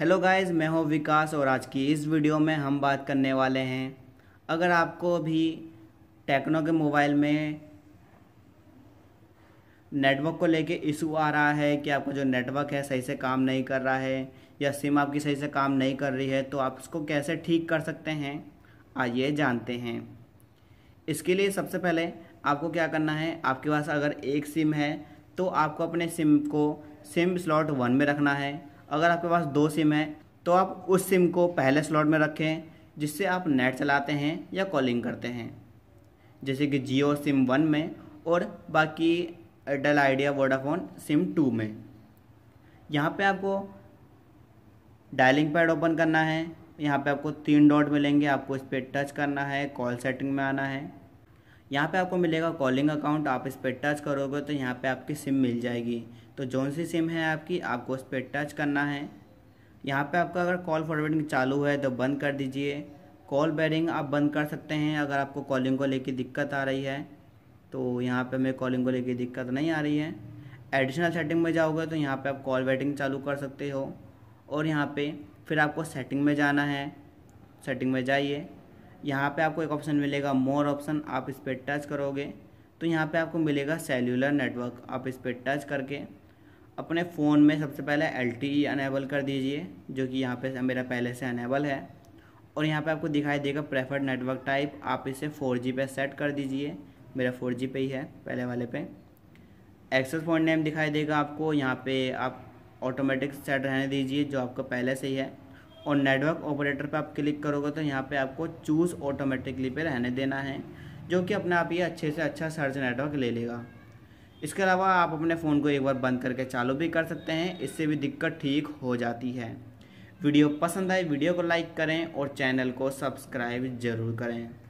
hello guys मैं हूं विकास और आज की इस वीडियो में हम बात करने वाले हैं अगर आपको अभी टेक्नो के मोबाइल में नेटवर्क को लेके इशू आ रहा है कि आपका जो नेटवर्क है सही से काम नहीं कर रहा है या सिम आपकी सही से काम नहीं कर रही है तो आप उसको कैसे ठीक कर सकते हैं आइए जानते हैं इसके लिए सबसे पहले आपको क्या करना है आपके पास अगर एक सिम है तो आपको अपने सिम को सिम स्लॉट वन में रखना है अगर आपके पास दो सिम है तो आप उस सिम को पहले स्लॉट में रखें जिससे आप नेट चलाते हैं या कॉलिंग करते हैं जैसे कि जियो सिम वन में और बाकी Airtel Idea Vodafone SIM two में यहाँ पे आपको डायलिंग पैड ओपन करना है यहाँ पे आपको तीन डॉट मिलेंगे आपको इस पर टच करना है कॉल सेटिंग में आना है यहाँ पे आपको मिलेगा कॉलिंग अकाउंट आप इस पर टच करोगे तो यहाँ पे आपकी सिम मिल जाएगी तो जौन सी सिम है आपकी आपको उस पर टच करना है यहाँ पे आपका अगर कॉल फॉरवर्डिंग चालू है तो बंद कर दीजिए कॉल बैरिंग आप बंद कर सकते हैं अगर आपको कॉलिंग को लेकर दिक्कत आ रही है तो यहाँ पर हमें कॉलिंग को लेकर दिक्कत नहीं आ रही है एडिशनल सेटिंग में जाओगे तो यहाँ पर आप कॉल बैटिंग चालू कर सकते हो और यहाँ पर फिर आपको सेटिंग में जाना है सेटिंग में जाइए यहाँ पे आपको एक ऑप्शन मिलेगा मोर ऑप्शन आप इस पर टच करोगे तो यहाँ पे आपको मिलेगा सेल्यूलर नेटवर्क आप इस पर टच करके अपने फ़ोन में सबसे पहले एल टी अनेबल कर दीजिए जो कि यहाँ पे मेरा पहले से अनेबल है और यहाँ पे आपको दिखाई देगा प्रेफर्ड नेटवर्क टाइप आप इसे फोर पे सेट कर दीजिए मेरा फोर पे ही है पहले वाले पे एक्सेस पॉइंट नेम दिखाई देगा आपको यहाँ पर आप ऑटोमेटिक सेट रहने दीजिए जो आपका पहले से ही है और नेटवर्क ऑपरेटर पर आप क्लिक करोगे तो यहाँ पर आपको चूज़ ऑटोमेटिकली पे रहने देना है जो कि अपने आप ये अच्छे से अच्छा सर्च नेटवर्क ले लेगा इसके अलावा आप अपने फ़ोन को एक बार बंद करके चालू भी कर सकते हैं इससे भी दिक्कत ठीक हो जाती है वीडियो पसंद आए वीडियो को लाइक करें और चैनल को सब्सक्राइब ज़रूर करें